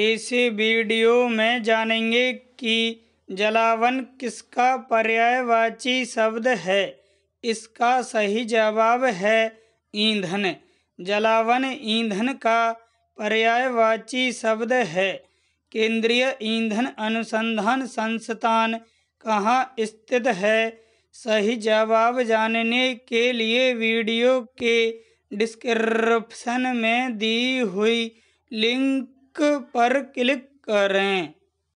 इस वीडियो में जानेंगे कि जलावन किसका पर्यायवाची शब्द है इसका सही जवाब है ईंधन जलावन ईंधन का पर्यायवाची शब्द है केंद्रीय ईंधन अनुसंधान संस्थान कहाँ स्थित है सही जवाब जानने के लिए वीडियो के डिस्क्रिप्शन में दी हुई लिंक पर क्लिक करें